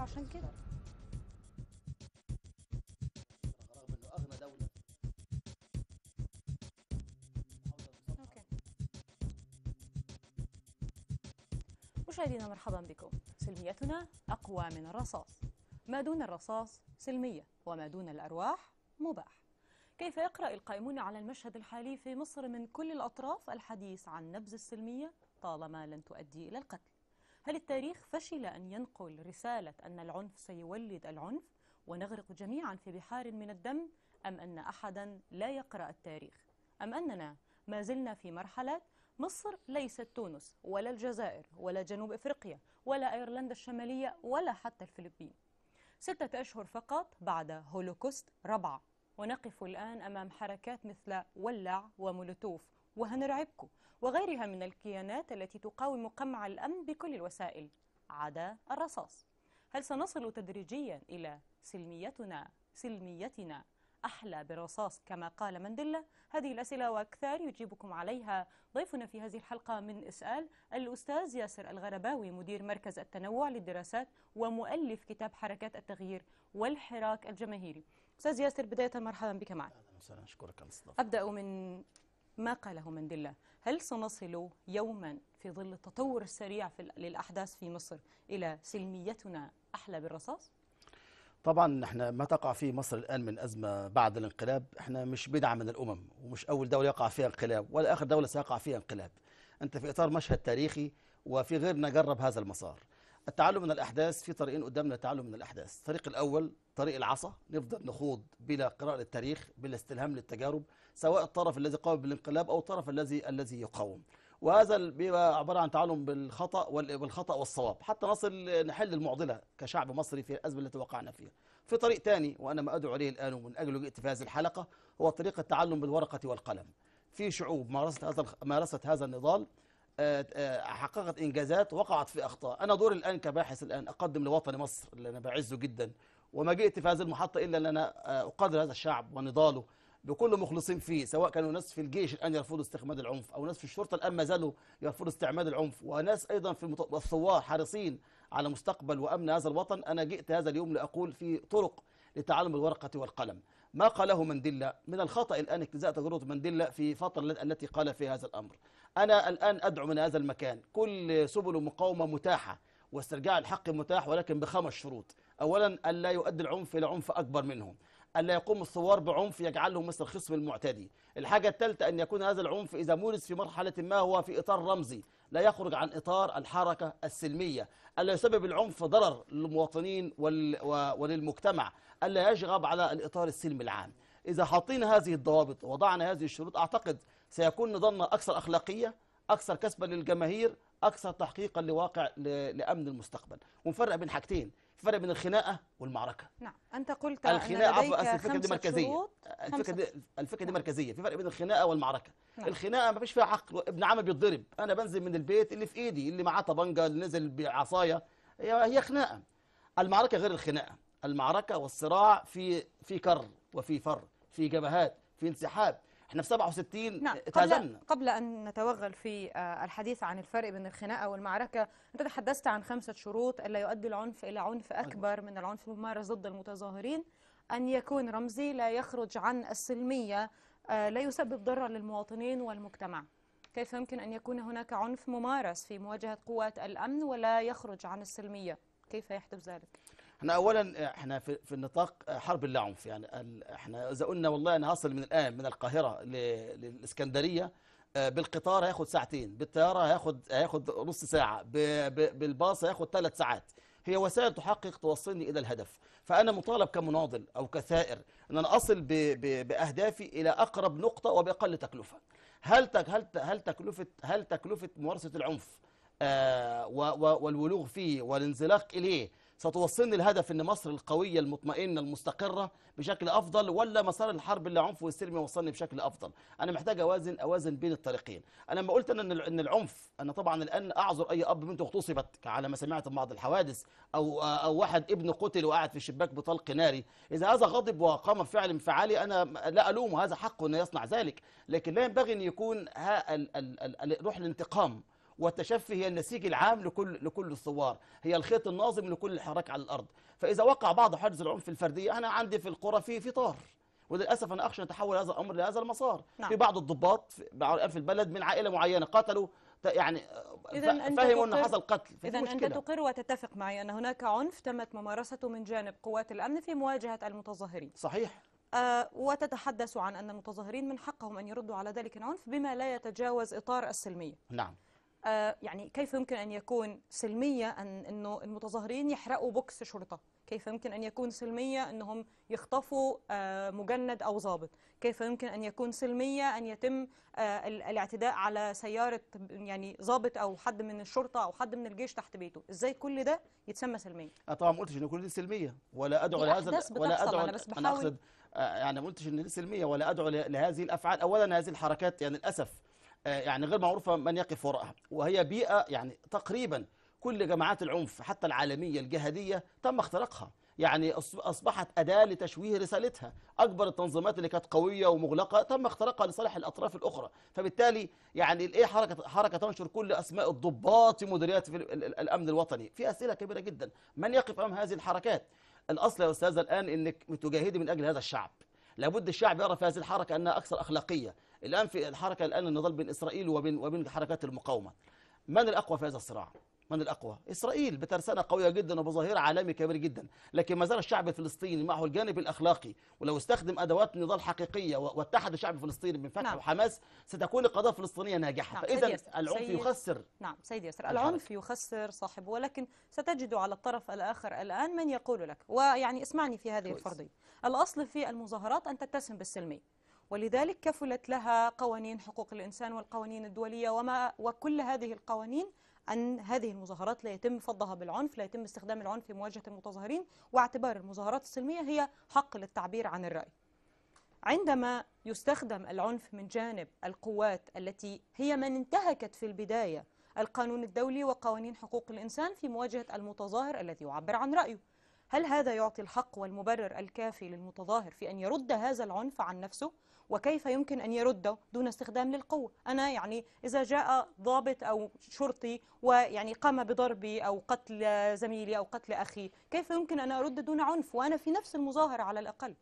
ايوه عشان كده رغم انه اغنى دوله اوكي مشاهدينا مرحبا بكم سلميتنا اقوى من الرصاص ما دون الرصاص سلميه وما دون الارواح مباح كيف يقرأ القائمون على المشهد الحالي في مصر من كل الأطراف الحديث عن نبذ السلمية طالما لن تؤدي إلى القتل هل التاريخ فشل أن ينقل رسالة أن العنف سيولد العنف ونغرق جميعا في بحار من الدم أم أن أحدا لا يقرأ التاريخ أم أننا ما زلنا في مرحلة مصر ليست تونس ولا الجزائر ولا جنوب إفريقيا ولا أيرلندا الشمالية ولا حتى الفلبين ستة أشهر فقط بعد هولوكوست ربع ونقف الآن أمام حركات مثل ولع ومولوتوف وهنرعبكم وغيرها من الكيانات التي تقاوم قمع الأمن بكل الوسائل عدا الرصاص هل سنصل تدريجيا إلى سلميتنا سلميتنا أحلى بالرصاص كما قال مندلا هذه الأسئلة وأكثر يجيبكم عليها ضيفنا في هذه الحلقة من إسأل الأستاذ ياسر الغرباوي مدير مركز التنوع للدراسات ومؤلف كتاب حركات التغيير والحراك الجماهيري أستاذ ياسر بداية مرحبا بك معنا أهلا وسهلا أشكرك على الاستضافة أبدأ من ما قاله منديلا هل سنصل يوما في ظل التطور السريع في للأحداث في مصر إلى سلميتنا أحلى بالرصاص؟ طبعا احنا ما تقع فيه مصر الان من ازمه بعد الانقلاب احنا مش بدعه من الامم ومش اول دوله يقع فيها انقلاب ولا اخر دوله سيقع فيها انقلاب انت في اطار مشهد تاريخي وفي غيرنا جرب هذا المسار التعلم من الاحداث في طريقين قدامنا التعلم من الاحداث الطريق الاول طريق العصا نفضل نخوض بلا قراءة للتاريخ بلا استلهام للتجارب سواء الطرف الذي قام بالانقلاب أو الطرف الذي الذي يقاوم وهذا بيبقى عبارة عن تعلم بالخطأ والخطأ والصواب حتى نصل نحل المعضلة كشعب مصري في الأزمة التي وقعنا فيها في طريق تاني وأنا ما أدعو عليه الآن ومن أجله جئت في هذه الحلقة هو طريق التعلم بالورقة والقلم في شعوب مارست هذا مارست هذا النضال آه، آه، حققت انجازات وقعت في اخطاء انا دوري الان كباحث الان اقدم لوطني مصر اللي انا بعزه جدا وما جئت في هذه المحطة إلا أن أنا آه، أقدر هذا الشعب ونضاله بكل مخلصين فيه سواء كانوا ناس في الجيش الآن يرفضوا استخماد العنف أو ناس في الشرطة الآن ما زالوا يرفضوا استعمال العنف وناس أيضا في الثوار حريصين على مستقبل وأمن هذا الوطن أنا جئت هذا اليوم لأقول في طرق لتعلم الورقة والقلم ما قاله مانديلا من الخطأ الآن اجتزاء تجربة مانديلا في فترة التي قال فيها هذا الأمر أنا الآن أدعو من هذا المكان كل سبل المقاومة متاحة واسترجاع الحق متاح ولكن بخمس شروط أولا ألا يؤدي العنف إلى عنف أكبر منه ألا يقوم الثوار بعنف يجعلهم مثل الخصم المعتدي الحاجة الثالثة أن يكون هذا العنف إذا مورد في مرحلة ما هو في إطار رمزي لا يخرج عن إطار الحركة السلمية ألا يسبب العنف ضرر للمواطنين وللمجتمع ألا يشغب على الإطار السلمي العام إذا حطينا هذه الضوابط وضعنا هذه الشروط أعتقد سيكون نظامنا أكثر أخلاقية أكثر كسبا للجماهير أكثر تحقيقا لواقع لأمن المستقبل ونفرق بين حاجتين فرق بين الخناقه والمعركه نعم انت قلت الخناقه عفوا الفكره دي مركزيه الفكره دي الفكره نعم. دي مركزيه في فرق بين الخناقه والمعركه نعم. الخناقه ما فيش فيها عقل ابن عمي بيتضرب انا بنزل من البيت اللي في ايدي اللي معاه طبنجه اللي نزل بعصايه هي خناقه المعركه غير الخناقه المعركه والصراع في في كر وفي فر في جبهات في انسحاب احنا في 67 نعم. تعزلنا قبل, قبل أن نتوغل في آه، الحديث عن الفرق بين الخناقة والمعركة أنت تحدثت عن خمسة شروط ألا يؤدي العنف إلى عنف أيوة. أكبر من العنف الممارس ضد المتظاهرين أن يكون رمزي لا يخرج عن السلمية آه، لا يسبب ضرا للمواطنين والمجتمع كيف يمكن أن يكون هناك عنف ممارس في مواجهة قوات الأمن ولا يخرج عن السلمية كيف يحدث ذلك؟ احنا اولا احنا في, في نطاق حرب عنف يعني احنا اذا قلنا والله انا هصل من الان من القاهره للاسكندريه آه، بالقطار هياخد ساعتين بالطياره هياخد هياخد نص ساعه بالباص هياخد ثلاث ساعات هي وسائل تحقق توصلني الى الهدف فانا مطالب كمناضل او كثائر ان انا اصل باهدافي الى اقرب نقطه وباقل تكلفه هل هل هل تكلفه هل تكلفه ممارسه العنف آه، والولوغ فيه والانزلاق اليه ستوصلني الهدف ان مصر القويه المطمئنه المستقره بشكل افضل ولا مسار الحرب اللي عنف والسلم يوصلني بشكل افضل انا محتاج اوازن اوازن بين الطريقين انا لما قلت انا ان العنف انا طبعا الان اعذر اي اب بنت اغتصبت على ما سمعت من بعض الحوادث او او واحد ابنه قتل وقعد في الشباك بطلق ناري اذا هذا غضب وقام بفعل انفعالي انا لا الومه هذا حقه انه يصنع ذلك لكن لا ينبغي ان يكون روح الانتقام والتشفي هي النسيج العام لكل لكل الثوار هي الخيط الناظم لكل الحراك على الارض فاذا وقع بعض حجز العنف الفرديه انا عندي في القرى في في طار وللاسف انا اخشى ان تحول هذا الامر لهذا المسار نعم. في بعض الضباط في البلد من عائله معينه قتلوا يعني آه، فهموا ان حصل قتل اذا انت تقر وتتفق معي ان هناك عنف تمت ممارسته من جانب قوات الامن في مواجهه المتظاهرين صحيح آه وتتحدث عن ان المتظاهرين من حقهم ان يردوا على ذلك العنف بما لا يتجاوز اطار السلميه نعم آه، يعني كيف يمكن أن يكون سلمية أن أنه المتظاهرين يحرقوا بوكس شرطة كيف يمكن أن يكون سلمية أنهم يخطفوا آه، مجند أو ضابط كيف يمكن أن يكون سلمية أن يتم آه، الاعتداء على سيارة يعني ضابط أو حد من الشرطة أو حد من الجيش تحت بيته إزاي كل ده يتسمى سلمية أنا طبعا ما قلتش أن كل دي سلمية ولا أدعو لهذا ولا أدعو أنا, بس بحاول. أنا أقصد يعني ما قلتش أن دي سلمية ولا أدعو لهذه الأفعال أولا هذه الحركات يعني للأسف آه، يعني غير معروفة من يقف وراءها وهي بيئة يعني تقريبا كل جماعات العنف حتى العالمية الجهادية تم اختراقها يعني أصبحت أداة لتشويه رسالتها أكبر التنظيمات اللي كانت قوية ومغلقة تم اختراقها لصالح الأطراف الأخرى فبالتالي يعني إيه حركة, حركة تنشر كل أسماء الضباط مديريات في الأمن الوطني في أسئلة كبيرة جدا من يقف أمام هذه الحركات الأصل يا أستاذة الآن أنك تجاهدي من أجل هذا الشعب لابد الشعب يرى في هذه الحركة أنها أكثر أخلاقية الآن في الحركة الآن النضال بين إسرائيل وبين, وبين حركات المقاومة من الأقوى في هذا الصراع؟ من الأقوى إسرائيل بترسانة قوية جدا وبظاهرة عالمي كبير جدا لكن ما زال الشعب الفلسطيني معه الجانب الأخلاقي ولو استخدم أدوات نضال حقيقية واتحد الشعب الفلسطيني من فتح نعم. وحماس ستكون القضاء الفلسطينية ناجحة نعم. فإذا العنف سيد... يخسر نعم سيد ياسر العنف يخسر صاحبه ولكن ستجد على الطرف الآخر الآن من يقول لك ويعني اسمعني في هذه الفرضية الأصل في المظاهرات أن تتسم بالسلمية ولذلك كفلت لها قوانين حقوق الإنسان والقوانين الدولية وما وكل هذه القوانين أن هذه المظاهرات لا يتم فضها بالعنف لا يتم استخدام العنف في مواجهة المتظاهرين واعتبار المظاهرات السلمية هي حق للتعبير عن الرأي عندما يستخدم العنف من جانب القوات التي هي من انتهكت في البداية القانون الدولي وقوانين حقوق الإنسان في مواجهة المتظاهر الذي يعبر عن رأيه هل هذا يعطي الحق والمبرر الكافي للمتظاهر في أن يرد هذا العنف عن نفسه وكيف يمكن أن يرده دون استخدام للقوة أنا يعني إذا جاء ضابط أو شرطي ويعني قام بضربي أو قتل زميلي أو قتل أخي كيف يمكن أن أرد دون عنف وأنا في نفس المظاهرة على الأقل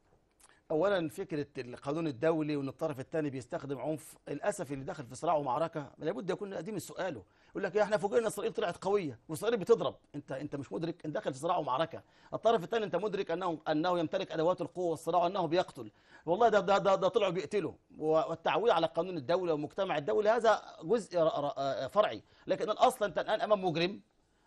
اولا فكره القانون الدولي وان الطرف الثاني بيستخدم عنف للاسف اللي دخل في صراع ومعركه لابد يكون قديم سؤاله يقول لك إيه، احنا فوجئنا اسرائيل طلعت قويه واسرائيل بتضرب انت انت مش مدرك أن داخل في صراع ومعركه الطرف الثاني انت مدرك انه انه يمتلك ادوات القوه والصراع وانه بيقتل والله ده ده ده, ده طلعوا بيقتلوا والتعويل على القانون الدولي والمجتمع الدولي هذا جزء آه، فرعي لكن الاصل انت الان امام مجرم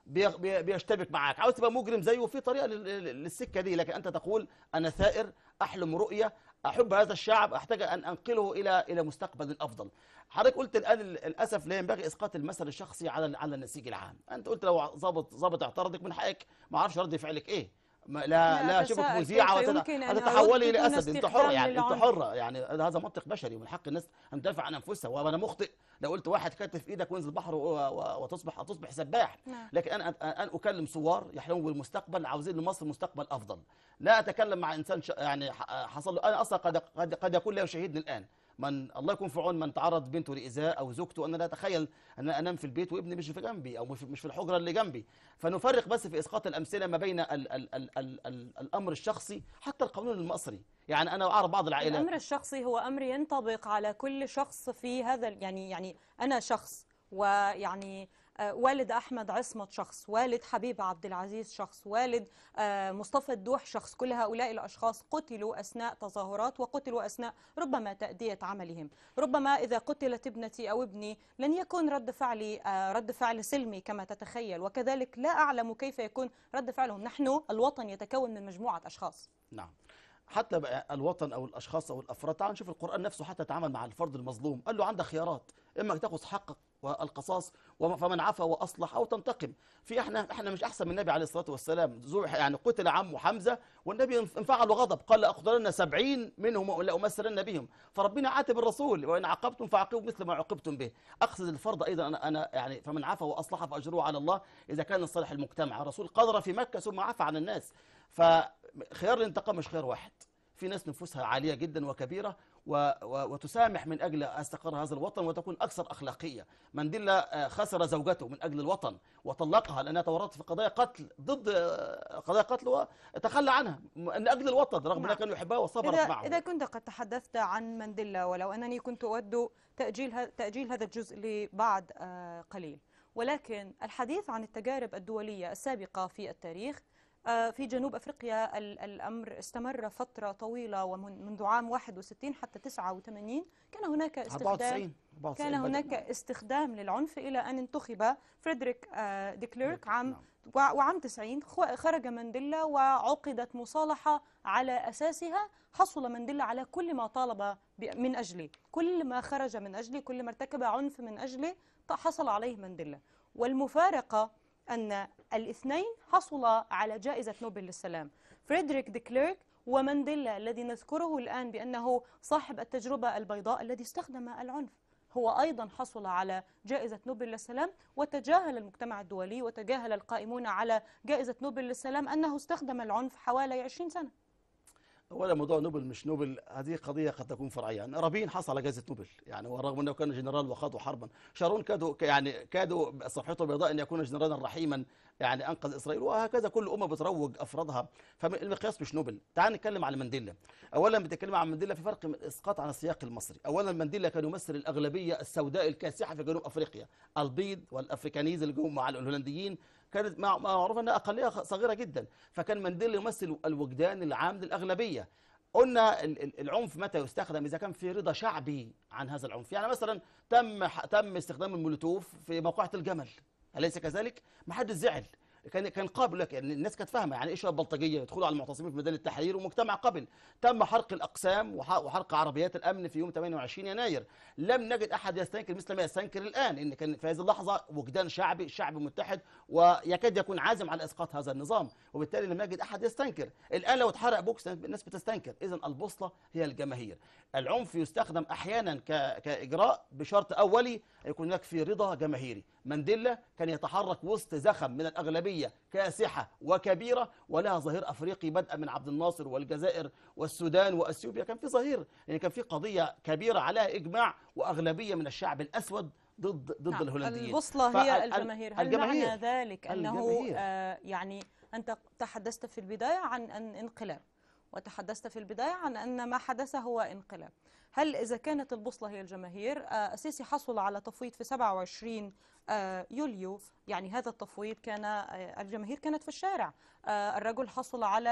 بيشتبك معاك عاوز تبقى مجرم زيه في طريقة للسكة دي لكن أنت تقول أنا ثائر أحلم رؤية أحب هذا الشعب أحتاج أن أنقله إلى إلى مستقبل أفضل حضرتك قلت الآن للأسف لا ينبغي إسقاط المثل الشخصي على على النسيج العام أنت قلت لو ظابط ظابط اعترضك من حقك ما أعرفش رد فعلك إيه لا لا شبك مذيعه تحولي الى اسد انت حره يعني انت حره يعني هذا منطق بشري ومن حق الناس ان تدافع عن انفسها وانا مخطئ لو قلت واحد كتف ايدك وانزل البحر وتصبح تصبح سباح نعم. لكن انا ان اكلم ثوار يحلمون بالمستقبل عاوزين لمصر مستقبل افضل لا اتكلم مع انسان يعني حصل له انا اصلا قد قد, قد يكون لا يشاهدني الان من الله يكون في عون من تعرض بنته لايذاء أو زوجته أنا لا أتخيل أن أنا أنام في البيت وابني مش في جنبي أو مش في الحجرة اللي جنبي فنفرق بس في إسقاط الأمثلة ما بين الـ الـ ال ال ال الأمر الشخصي حتى القانون المصري يعني أنا أعرف بعض العائلات الأمر الشخصي هو أمر ينطبق على كل شخص في هذا يعني يعني أنا شخص ويعني والد احمد عصمت شخص والد حبيب عبد العزيز شخص والد آه، مصطفى الدوح شخص كل هؤلاء الاشخاص قتلوا اثناء تظاهرات وقتلوا اثناء ربما تاديه عملهم ربما اذا قتلت ابنتي او ابني لن يكون رد فعلي آه، رد فعل سلمي كما تتخيل وكذلك لا اعلم كيف يكون رد فعلهم نحن الوطن يتكون من مجموعه اشخاص نعم حتى الوطن او الاشخاص او الافراد تعال نشوف القران نفسه حتى تعامل مع الفرد المظلوم قال له عندك خيارات اما تاخذ حقك والقصاص فمن عفا واصلح او تنتقم في احنا احنا مش احسن من النبي عليه الصلاه والسلام يعني قتل عمه حمزه والنبي انفعل غضب قال لاقتلن 70 منهم أمثلن بهم فربنا عاتب الرسول وان عاقبتم فعاقبوا مثل ما عوقبتم به اقصد الفرض ايضا انا انا يعني فمن عفا واصلح فأجروه على الله اذا كان الصالح المجتمع الرسول قدر في مكه ثم عفى عن الناس فخيار الانتقام مش خيار واحد في ناس نفوسها عاليه جدا وكبيره وتسامح من أجل استقرار هذا الوطن وتكون أكثر أخلاقية مانديلا آه، خسر زوجته من أجل الوطن وطلقها لأنها تورطت في قضايا قتل ضد آه، قضايا قتل وتخلى عنها من أجل الوطن رغم أنها نعم. كان يحبها وصبرت إذا معه إذا كنت قد تحدثت عن مانديلا ولو أنني كنت أود تأجيل, تأجيل هذا الجزء لبعد آه، قليل ولكن الحديث عن التجارب الدولية السابقة في التاريخ آه، في جنوب أفريقيا الأمر استمر فترة طويلة ومنذ عام 61 حتى 89 كان هناك استخدام كان هناك نعم. استخدام للعنف إلى أن انتخب فريدريك آه، ديكليرك عام نعم. وعام 90 خرج مانديلا وعقدت مصالحة على أساسها حصل مانديلا على كل ما طالب من أجله كل ما خرج من أجله كل ما ارتكب عنف من أجله حصل عليه مانديلا والمفارقة أن الاثنين حصلا على جائزة نوبل للسلام فريدريك ديكليرك ومانديلا الذي نذكره الآن بأنه صاحب التجربة البيضاء الذي استخدم العنف هو أيضا حصل على جائزة نوبل للسلام وتجاهل المجتمع الدولي وتجاهل القائمون على جائزة نوبل للسلام أنه استخدم العنف حوالي 20 سنة ولا موضوع نوبل مش نوبل هذه قضية قد تكون فرعية يعني رابين حصل جائزة نوبل يعني ورغم أنه كان جنرال وخاضوا حربا شارون كادوا يعني كادوا صفحته البيضاء أن يكون جنرالا رحيما يعني أنقذ إسرائيل وهكذا كل أمة بتروج أفرادها فالمقياس مش نوبل تعال نتكلم على مانديلا أولا بتكلم عن مانديلا في فرق إسقاط عن السياق المصري أولا مانديلا كان يمثل الأغلبية السوداء الكاسحة في جنوب أفريقيا البيض والأفريكانيز اللي جم مع الهولنديين كانت معروفة انها اقليه صغيره جدا فكان منديل يمثل الوجدان العام للاغلبيه قلنا العنف متى يستخدم اذا كان في رضا شعبي عن هذا العنف يعني مثلا تم تم استخدام المولوتوف في موقعه الجمل اليس كذلك ما حد زعل كان كان قابل يعني الناس كانت فاهمه يعني ايش البلطجيه يدخلوا على المعتصمين في ميدان التحرير ومجتمع قبل تم حرق الاقسام وحرق عربيات الامن في يوم 28 يناير لم نجد احد يستنكر مثل ما يستنكر الان ان كان في هذه اللحظه وجدان شعبي شعب متحد ويكاد يكون عازم على اسقاط هذا النظام وبالتالي لم نجد احد يستنكر الان لو اتحرق بوكس الناس بتستنكر اذا البوصله هي الجماهير العنف يستخدم احيانا كاجراء بشرط اولي يكون هناك في رضا جماهيري مانديلا كان يتحرك وسط زخم من الأغلبية كاسحة وكبيرة ولها ظهير أفريقي بدءا من عبد الناصر والجزائر والسودان وأثيوبيا كان في ظهير يعني كان في قضية كبيرة عليها إجماع وأغلبية من الشعب الأسود ضد ضد نعم الهولنديين البوصلة هي الجماهير هل الجماهير معنى ذلك أنه آه يعني أنت تحدثت في البداية عن انقلاب وتحدثت في البداية عن أن ما حدث هو انقلاب هل إذا كانت البوصلة هي الجماهير السيسي آه، حصل على تفويض في 27 آه، يوليو يعني هذا التفويض كان آه، الجماهير كانت في الشارع الرجل حصل على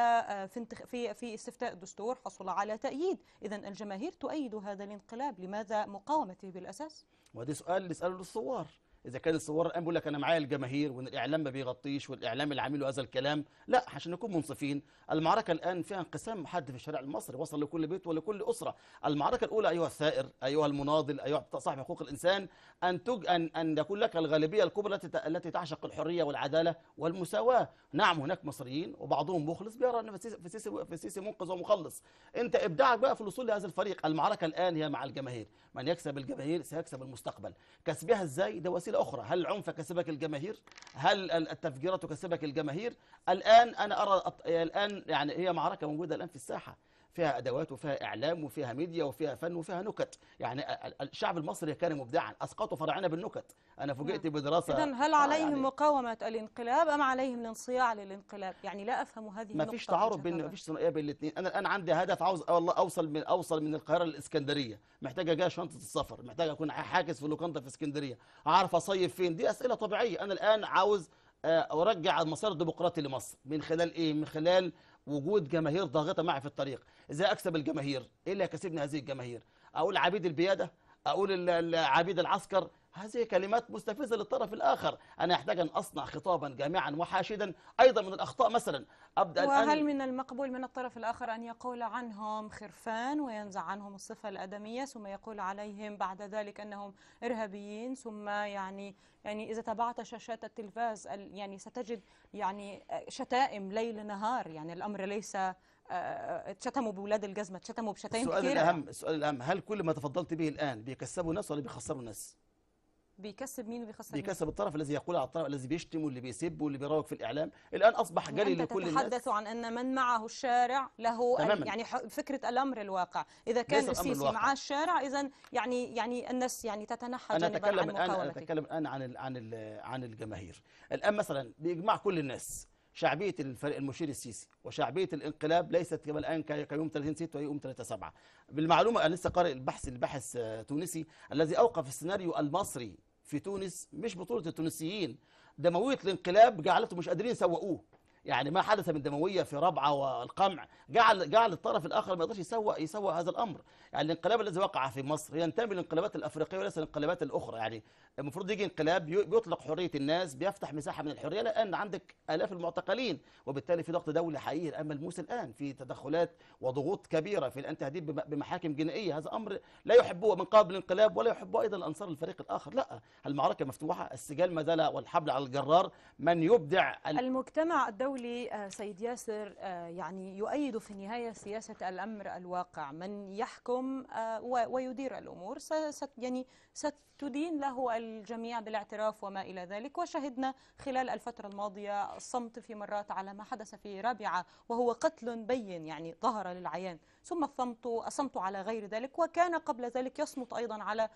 في في استفتاء الدستور حصل على تأييد إذا الجماهير تؤيد هذا الانقلاب لماذا مقاومته بالأساس؟ وده سؤال نسأله الثوار اذا كان الصور الان بيقول لك انا معايا الجماهير وان الاعلام ما بيغطيش والاعلام اللي عامله هذا الكلام لا عشان نكون منصفين المعركه الان فيها انقسام حد في الشارع المصري وصل لكل بيت ولكل اسره المعركه الاولى ايها الثائر ايها المناضل ايها صاحب حقوق الانسان ان تج ان ان يكون لك الغالبيه الكبرى التي التي تعشق الحريه والعداله والمساواه نعم هناك مصريين وبعضهم مخلص بيرى ان في سيسي في سيسي منقذ ومخلص انت ابداعك بقى في الوصول لهذا الفريق المعركه الان هي مع الجماهير من يكسب الجماهير سيكسب المستقبل كسبها ازاي ده وسيلة أخرى هل العنف كسبك الجماهير هل التفجيرات كسبك الجماهير الآن أنا أرى الآن يعني هي معركة موجودة الآن في الساحة فيها أدوات وفيها إعلام وفيها ميديا وفيها فن وفيها نكت يعني الشعب المصري كان مبدعا أسقطوا فراعنة بالنكت أنا فوجئت نعم. بدراسة إذا هل عليهم يعني مقاومة الانقلاب أم عليهم الانصياع للانقلاب يعني لا أفهم هذه ما فيش تعارض بين ما فيش ثنائية بين الاثنين أنا الآن عندي هدف عاوز والله أوصل من أوصل من القاهرة للإسكندرية محتاجة اجي شنطة السفر محتاجة أكون حاجز في لوكاندا في اسكندرية عارف أصيف فين دي أسئلة طبيعية أنا الآن عاوز آه، أرجع المسار الديمقراطي لمصر من خلال إيه؟ من خلال وجود جماهير ضاغطه معي في الطريق ازاي اكسب الجماهير ايه اللي هيكسبني هذه الجماهير اقول عبيد البياده اقول عبيد العسكر هذه كلمات مستفزة للطرف الآخر أنا أحتاج أن أصنع خطابا جامعا وحاشدا أيضا من الأخطاء مثلا أبدأ وهل الآن من المقبول من الطرف الآخر أن يقول عنهم خرفان وينزع عنهم الصفة الأدمية ثم يقول عليهم بعد ذلك أنهم إرهابيين ثم يعني يعني إذا تابعت شاشات التلفاز يعني ستجد يعني شتائم ليل نهار يعني الأمر ليس تشتموا آه، آه، بولاد الجزمة تشتموا بشتائم كثيرة السؤال الأهم السؤال الأهم هل كل ما تفضلت به الآن بيكسبوا الناس ولا بيخسروا الناس؟ بيكسب مين وبيخسر مين؟ بيكسب الطرف الذي يقول على الطرف الذي بيشتم واللي بيسب واللي بيراوغ في الاعلام الان اصبح جلي يعني لكل الناس تتحدث عن ان من معه الشارع له تماماً. يعني فكره الامر الواقع اذا كان السيسي مع الشارع اذا يعني يعني الناس يعني تتنحى أنا جانبا أتكلم عن الآن أنا أتكلم الآن عن الـ عن الـ عن الجماهير الآن مثلا بإجماع كل الناس شعبية الفريق المشير السيسي وشعبية الانقلاب ليست كما الآن كيوم 30 6 ويوم 3 7 بالمعلومة أنا لسه قارئ البحث الباحث تونسي الذي أوقف السيناريو المصري في تونس مش بطولة التونسيين ده الانقلاب جعلته مش قادرين يسوقوه يعني ما حدث من دموية في ربعة والقمع جعل جعل الطرف الآخر ما يقدرش يسوى يسوى هذا الأمر يعني الانقلاب الذي وقع في مصر ينتمي للانقلابات الأفريقية وليس الانقلابات الأخرى يعني المفروض يجي انقلاب بيطلق حرية الناس بيفتح مساحة من الحرية لأن عندك آلاف المعتقلين وبالتالي في ضغط دولي حقيقي الآن ملموس الآن في تدخلات وضغوط كبيرة في الآن تهديد بمحاكم جنائية هذا أمر لا يحبه من قبل الانقلاب ولا يحبه أيضا الأنصار الفريق الآخر لا المعركة مفتوحة السجال ما زال والحبل على الجرار من يبدع المجتمع الدولي الدولي آه، سيد ياسر آه، يعني يؤيد في النهاية سياسة الأمر الواقع من يحكم آه، ويدير الأمور يعني ستدين له الجميع بالاعتراف وما إلى ذلك وشهدنا خلال الفترة الماضية الصمت في مرات على ما حدث في رابعة وهو قتل بين يعني ظهر للعيان ثم الصمت صمت على غير ذلك وكان قبل ذلك يصمت أيضا على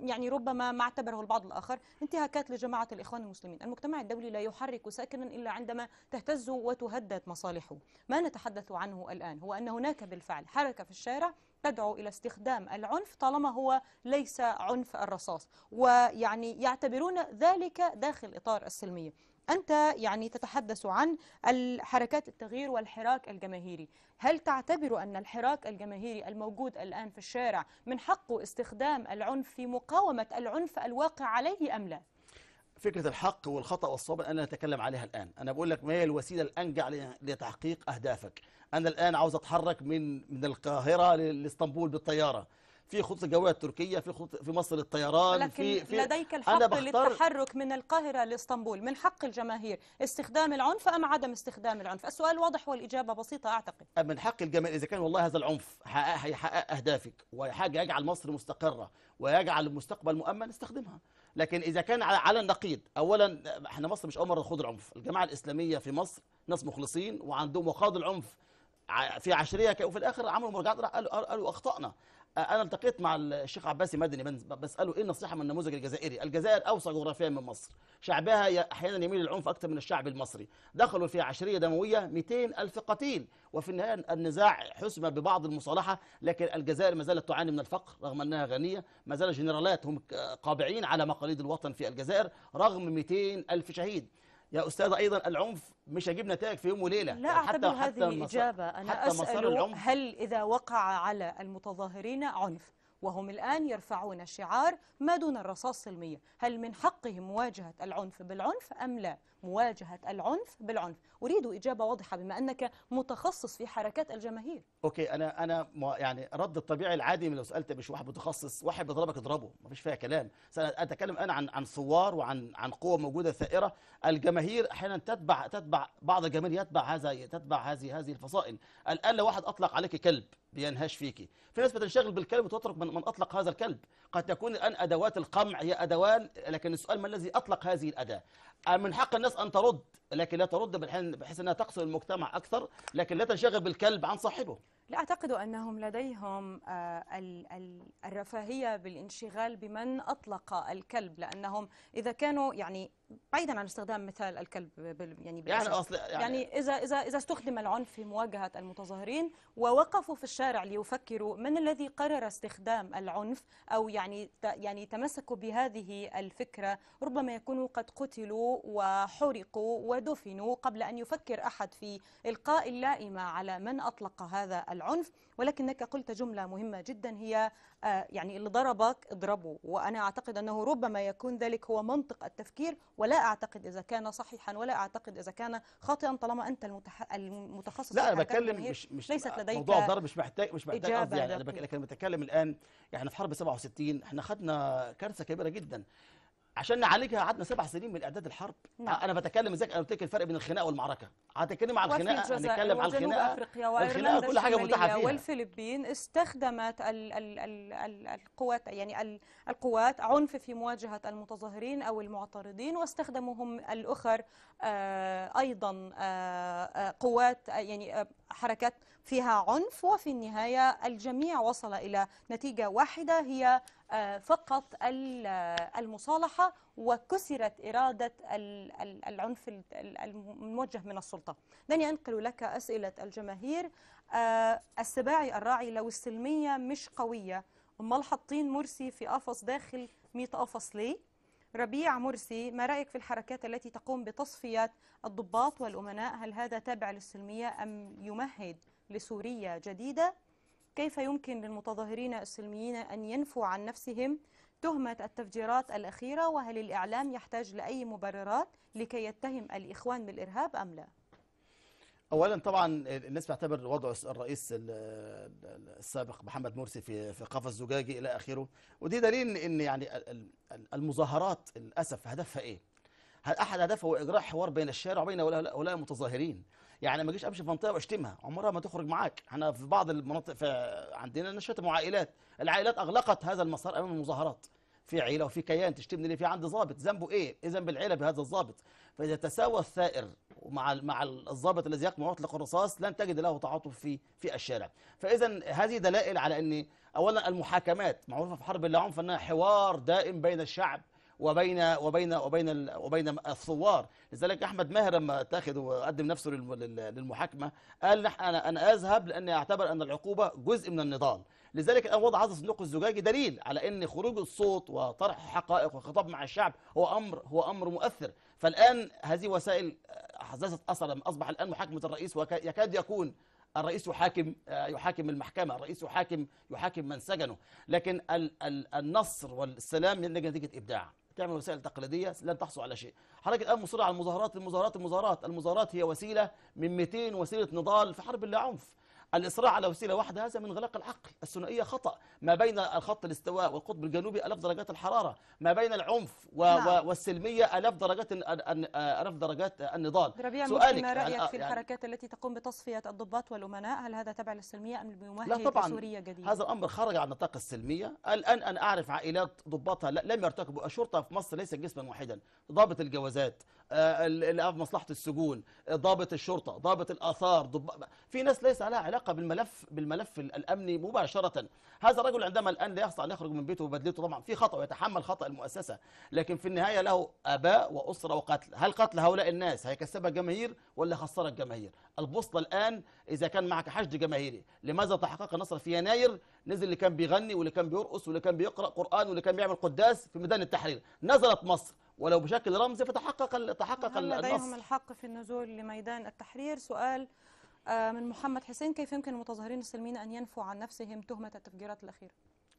يعني ربما ما اعتبره البعض الآخر انتهاكات لجماعة الإخوان المسلمين المجتمع الدولي لا يحرك ساكنا إلا عندما تهتز وتهدد مصالحه ما نتحدث عنه الآن هو أن هناك بالفعل حركة في الشارع تدعو إلى استخدام العنف طالما هو ليس عنف الرصاص ويعني يعتبرون ذلك داخل إطار السلمية أنت يعني تتحدث عن الحركات التغيير والحراك الجماهيري هل تعتبر أن الحراك الجماهيري الموجود الآن في الشارع من حقه استخدام العنف في مقاومة العنف الواقع عليه أم لا؟ فكرة الحق والخطأ والصواب أنا أتكلم عليها الآن أنا بقول لك ما هي الوسيلة الأنجع لتحقيق أهدافك أنا الآن عاوز أتحرك من من القاهرة لإسطنبول بالطيارة في خطوط الجويه التركيه في خطوط في مصر للطيران لكن في, في لديك الحق للتحرك من القاهره لاسطنبول من حق الجماهير استخدام العنف ام عدم استخدام العنف السؤال واضح والاجابه بسيطه اعتقد من حق الجماهير اذا كان والله هذا العنف هيحقق اهدافك وحاجه يجعل مصر مستقره ويجعل المستقبل مؤمن استخدمها لكن اذا كان على النقيض اولا احنا مصر مش اول مره نخوض العنف الجماعه الاسلاميه في مصر ناس مخلصين وعندهم وخاضوا العنف في عشريه وفي الاخر عملوا مراجعه قالوا قالوا اخطانا انا التقيت مع الشيخ عباسي مدني بساله ايه النصيحه من النموذج الجزائري الجزائر اوسع جغرافيا من مصر شعبها احيانا يميل للعنف اكثر من الشعب المصري دخلوا في عشريه دمويه 200 الف قتيل وفي النهايه النزاع حسم ببعض المصالحه لكن الجزائر ما زالت تعاني من الفقر رغم انها غنيه ما زال الجنرالات هم قابعين على مقاليد الوطن في الجزائر رغم 200 الف شهيد يا أستاذ أيضا العنف مش هجيب نتائج في يوم وليلة لا يعني حتى أعتبر حتى هذه حتى إجابة أنا حتى أسأل هل إذا وقع على المتظاهرين عنف وهم الآن يرفعون شعار ما دون الرصاص سلمية هل من حقهم مواجهة العنف بالعنف أم لا مواجهة العنف بالعنف أريد إجابة واضحة بما أنك متخصص في حركات الجماهير أوكي أنا أنا يعني رد الطبيعي العادي من لو سألت مش واحد متخصص واحد بيضربك اضربه ما فيش فيها كلام أتكلم أنا عن عن ثوار وعن عن قوة موجودة ثائرة الجماهير أحيانا تتبع تتبع بعض الجماهير يتبع هذا تتبع هذه هذه الفصائل الآن لو واحد أطلق عليك كلب بينهش فيكي في ناس بتنشغل بالكلب وتترك من, من أطلق هذا الكلب قد تكون الآن أدوات القمع هي أدوان لكن السؤال ما الذي أطلق هذه الأداة آه، من حق الناس أن ترد لكن لا ترد بحيث أنها تقصر المجتمع أكثر لكن لا تنشغل بالكلب عن صاحبه لا أعتقد أنهم لديهم آه، الرفاهية بالانشغال بمن أطلق الكلب لأنهم إذا كانوا يعني بعيدا عن استخدام مثال الكلب يعني يعني, أصل يعني يعني اذا اذا اذا استخدم العنف في مواجهه المتظاهرين ووقفوا في الشارع ليفكروا من الذي قرر استخدام العنف او يعني يعني تمسكوا بهذه الفكره ربما يكونوا قد قتلوا وحرقوا ودفنوا قبل ان يفكر احد في القاء اللائمه على من اطلق هذا العنف ولكنك قلت جملة مهمة جدا هي آه، يعني اللي ضربك اضربه وأنا أعتقد أنه ربما يكون ذلك هو منطق التفكير ولا أعتقد إذا كان صحيحا ولا أعتقد إذا كان خاطئا طالما أنت المتح... المتخصص لا أنا بتكلم مش, مش ليست لديك موضوع الضرب مش محتاج مش محتاج قصدي يعني أنا بتكلم الآن يعني إحنا في حرب 67 إحنا خدنا كارثة كبيرة جدا عشان نعالجها قعدنا سبع سنين من اعداد الحرب نعم. انا بتكلم ازاي انا قلت لك الفرق بين الخناقه والمعركه هتتكلم على الخناقه هنتكلم على الخناقه افريقيا الخناقه كل حاجه متاحه فيها والفلبين استخدمت ال ال ال ال القوات يعني ال القوات عنف في مواجهه المتظاهرين او المعترضين واستخدموهم الاخر آه، ايضا آه، آه، قوات يعني حركات فيها عنف وفي النهايه الجميع وصل الى نتيجه واحده هي آه، فقط آه، المصالحة وكسرت إرادة العنف الموجه من السلطة دعني أنقل لك أسئلة الجماهير آه، السباعي الراعي لو السلمية مش قوية أمال حاطين مرسي في قفص داخل 100 قفص ليه؟ ربيع مرسي ما رأيك في الحركات التي تقوم بتصفية الضباط والأمناء هل هذا تابع للسلمية أم يمهد لسوريا جديدة؟ كيف يمكن للمتظاهرين السلميين أن ينفوا عن نفسهم تهمة التفجيرات الأخيرة وهل الإعلام يحتاج لأي مبررات لكي يتهم الإخوان بالإرهاب أم لا؟ اولا طبعا الناس بتعتبر وضع الرئيس السابق محمد مرسي في في قفص زجاجي الى اخره ودي دليل ان يعني المظاهرات للاسف هدفها ايه؟ احد هدفها هو اجراء حوار بين الشارع وبين هؤلاء المتظاهرين يعني ما اجيش امشي في منطقه واشتمها عمرها ما تخرج معاك احنا في بعض المناطق في عندنا نشتم عائلات العائلات اغلقت هذا المسار امام المظاهرات في عيله وفي كيان تشتمني ليه في عندي ضابط ذنبه ايه اذا بالعيله بهذا الضابط فاذا تساوى الثائر ومع مع الضابط الذي يقمع ويطلق الرصاص لن تجد له تعاطف في في الشارع فاذا هذه دلائل على ان اولا المحاكمات معروفه في حرب اللاعنف انها حوار دائم بين الشعب وبين وبين وبين وبين الثوار لذلك احمد ماهر لما اتخذ وقدم نفسه للمحاكمه قال انا انا اذهب لاني اعتبر ان العقوبه جزء من النضال لذلك الان وضع هذا الصندوق الزجاجي دليل على ان خروج الصوت وطرح حقائق وخطاب مع الشعب هو امر هو امر مؤثر فالان هذه وسائل حسست اثرا اصبح الان محاكمه الرئيس يكاد يكون الرئيس يحاكم يحاكم المحكمه، الرئيس يحاكم يحاكم من سجنه، لكن النصر والسلام نتيجه ابداع. تعمل وسائل تقليدية لن تحصل على شيء حضرتك الآن مصر على المظاهرات المظاهرات المظاهرات المظاهرات هي وسيلة من 200 وسيلة نضال في حرب اللا عنف الإصرار على وسيلة واحدة هذا من غلاق العقل الثنائية خطأ ما بين الخط الاستواء والقطب الجنوبي ألف درجات الحرارة ما بين العنف و نعم. والسلمية ألف درجات ألف درجات النضال سؤالك ما رأيك في آه، يعني الحركات يعني التي تقوم بتصفية الضباط والأمناء هل هذا تبع للسلمية أم جديده لا طبعا سورية جديدة هذا الأمر خرج عن نطاق السلمية الآن أنا أعرف عائلات ضباطها لم يرتكبوا الشرطة في مصر ليست جسما واحدا ضابط الجوازات آه، اللي في مصلحه السجون آه، ضابط الشرطه ضابط الاثار ضب... في ناس ليس لها علاقه بالملف بالملف الامني مباشره هذا الرجل عندما الان لا يستطيع ان يخرج من بيته وبدلته طبعا في خطا ويتحمل خطا المؤسسه لكن في النهايه له اباء واسره وقتل هل قتل هؤلاء الناس هيكسبها الجماهير ولا خسرها الجماهير البوصله الان اذا كان معك حشد جماهيري لماذا تحقق النصر في يناير نزل اللي كان بيغني واللي كان بيرقص واللي كان بيقرا قران واللي كان بيعمل قداس في ميدان التحرير نزلت مصر ولو بشكل رمزي فتحقق تحقق النص لديهم الحق في النزول لميدان التحرير سؤال آه، من محمد حسين كيف يمكن المتظاهرين السلميين أن ينفوا عن نفسهم تهمة التفجيرات الأخيرة؟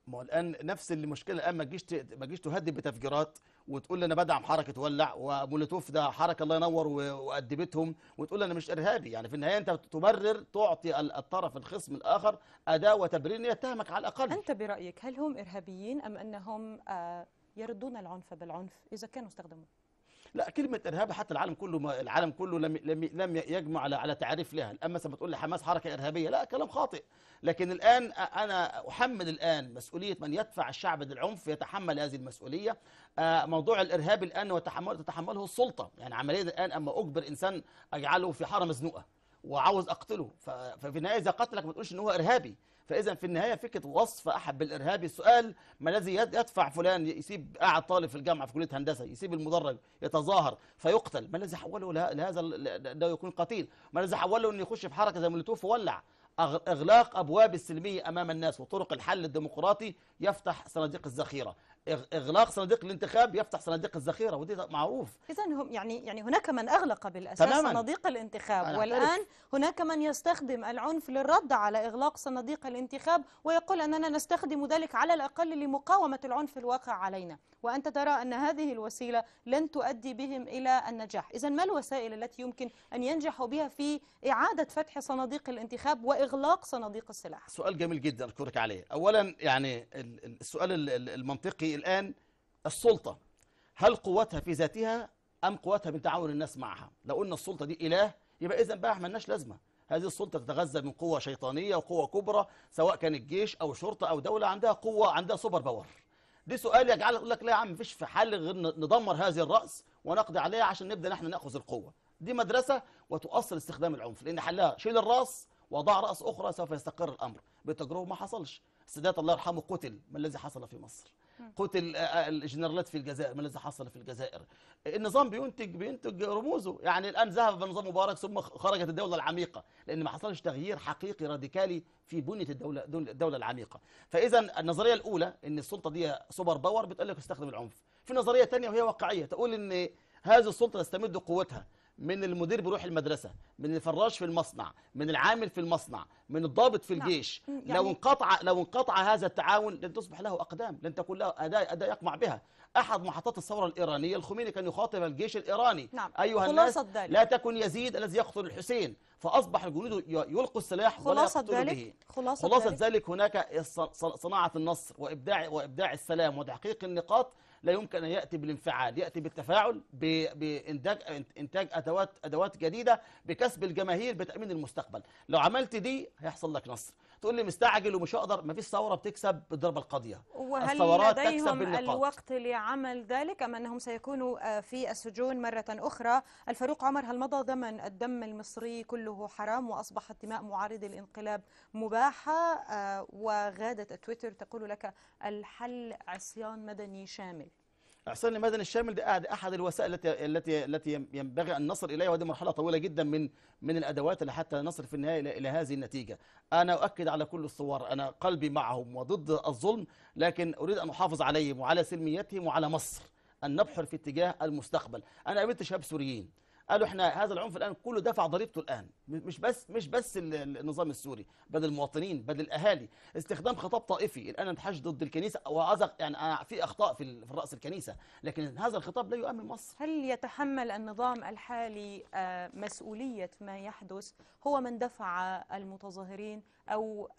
ما هو الان نفس المشكله الان ما تجيش ما تجيش تهدد بتفجيرات وتقول لي انا بدعم حركه ولع ومولوتوف ده حركه الله ينور وادبتهم وتقول انا مش ارهابي يعني في النهايه انت تبرر تعطي الطرف الخصم الاخر اداه وتبرير يتهمك على الاقل انت برايك هل هم ارهابيين ام انهم آه، يردون العنف بالعنف إذا كانوا استخدموا لا كلمة إرهاب حتى العالم كله ما العالم كله لم لم لم يجمع على على تعريف لها، أما بتقول حماس حركة إرهابية، لا كلام خاطئ، لكن الآن أنا أحمل الآن مسؤولية من يدفع الشعب للعنف يتحمل هذه المسؤولية، آه، موضوع الإرهاب الآن وتحمل تتحمله السلطة، يعني عمليا الآن أما أجبر إنسان أجعله في حارة مزنوقة وعاوز أقتله، ففي النهاية إذا قتلك ما تقولش إن هو إرهابي، فإذا في النهاية فكرة وصف أحد بالإرهابي السؤال ما الذي يدفع فلان يسيب قاعد طالب في الجامعة في كلية هندسة يسيب المدرج يتظاهر فيقتل ما الذي حوله لهذا ده يكون قتيل ما الذي حوله أن يخش في حركة زي مولوتوف وولع إغلاق أبواب السلمية أمام الناس وطرق الحل الديمقراطي يفتح صناديق الذخيرة اغلاق صناديق الانتخاب يفتح صناديق الذخيره ودي معروف اذا هم يعني يعني هناك من اغلق بالاساس تماماً. صناديق الانتخاب والان أعرف. هناك من يستخدم العنف للرد على اغلاق صناديق الانتخاب ويقول اننا نستخدم ذلك على الاقل لمقاومه العنف الواقع علينا وانت ترى ان هذه الوسيله لن تؤدي بهم الى النجاح اذا ما الوسائل التي يمكن ان ينجحوا بها في اعاده فتح صناديق الانتخاب واغلاق صناديق السلاح سؤال جميل جدا اشكرك عليه اولا يعني السؤال المنطقي يعني الآن السلطة هل قوتها في ذاتها أم قوتها من تعاون الناس معها لو قلنا السلطة دي إله يبقى إذا بقى ما لناش لازمة هذه السلطة تتغذى من قوة شيطانية وقوة كبرى سواء كان الجيش أو شرطة أو دولة عندها قوة عندها سوبر باور دي سؤال يجعل يقول لك لا يا عم مفيش في حل غير ندمر هذه الرأس ونقضي عليها عشان نبدأ نحن نأخذ القوة دي مدرسة وتؤصل استخدام العنف لأن حلها شيل الرأس وضع رأس أخرى سوف يستقر الأمر بالتجربة ما حصلش السادات الله يرحمه قتل ما الذي حصل في مصر قتل آه، آه، الجنرالات في الجزائر ما الذي حصل في الجزائر النظام بينتج بينتج رموزه يعني الآن ذهب نظام مبارك ثم خرجت الدولة العميقة لأن ما حصلش تغيير حقيقي راديكالي في بنية الدولة الدولة العميقة فإذا النظرية الأولى أن السلطة دي سوبر باور بتقول لك استخدم العنف في نظرية ثانيه وهي واقعية تقول أن هذه السلطة تستمد قوتها من المدير بيروح المدرسة من الفراش في المصنع من العامل في المصنع من الضابط في نعم. الجيش نعم. يعني لو انقطع لو انقطع هذا التعاون لن تصبح له أقدام لن تكون له أداة, أداة يقمع بها أحد محطات الثورة الإيرانية الخميني كان يخاطب الجيش الإيراني نعم. أيها الناس لا تكن يزيد الذي يقتل الحسين فأصبح الجنود يلقوا السلاح ولا ذلك به خلاصة, خلاصة ذلك هناك صناعة النصر وإبداع, وإبداع السلام وتحقيق النقاط لا يمكن أن يأتي بالانفعال يأتي بالتفاعل بإنتاج إنتاج أدوات أدوات جديدة بكسب الجماهير بتأمين المستقبل لو عملت دي هيحصل لك نصر تقول لي مستعجل ومش هقدر ما فيش ثوره بتكسب بالضربه القاضيه وهل الثورات لديهم الوقت لعمل ذلك ام انهم سيكونوا آه، في السجون مره اخرى الفاروق عمر هل مضى زمن الدم المصري كله حرام واصبحت دماء معارضي الانقلاب مباحه آه، وغادت تويتر تقول لك الحل عصيان مدني شامل الحسين المدني الشامل ده احد الوسائل التي التي التي ينبغي ان نصل اليها وهذه مرحله طويله جدا من من الادوات حتى نصل في النهايه الى هذه النتيجه. انا اؤكد على كل الصور انا قلبي معهم وضد الظلم لكن اريد ان احافظ عليهم وعلى سلميتهم وعلى مصر ان نبحر في اتجاه المستقبل. انا قابلت شباب سوريين قالوا احنا هذا العنف الان كله دفع ضريبته الان مش بس مش بس النظام السوري بدل المواطنين بدل الاهالي استخدام خطاب طائفي الان انتحاش ضد الكنيسه وعزق يعني في اخطاء في راس الكنيسه لكن هذا الخطاب لا يؤمن مصر هل يتحمل النظام الحالي آه، مسؤوليه ما يحدث هو من دفع المتظاهرين أو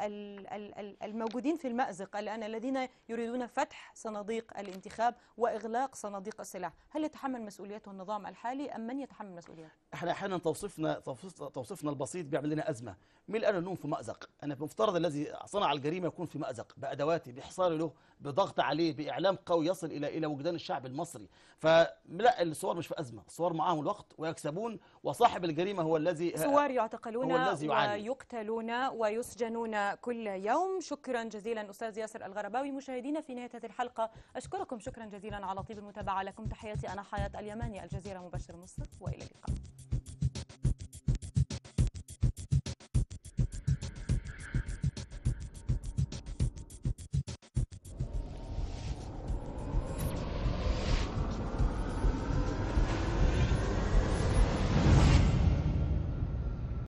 الموجودين في المأزق الآن الذين يريدون فتح صناديق الانتخاب وإغلاق صناديق السلاح هل يتحمل مسؤوليته النظام الحالي أم من يتحمل مسؤوليته؟ احنا أحيانا توصيفنا توصيفنا البسيط بيعمل لنا أزمة من الآن انهم في مأزق أنا المفترض الذي صنع الجريمة يكون في مأزق بأدواته بحصار له بضغط عليه بإعلام قوي يصل إلى إلى وجدان الشعب المصري فلا الصور مش في أزمة الصور معاهم الوقت ويكسبون وصاحب الجريمة هو الذي ثوار يعتقلون ويقتلون ويسجنون جنون كل يوم شكرا جزيلا أستاذ ياسر الغرباوي مشاهدينا في نهاية هذه الحلقة أشكركم شكرا جزيلا على طيب المتابعة لكم تحياتي أنا حياة اليماني الجزيرة مباشر مصر وإلى اللقاء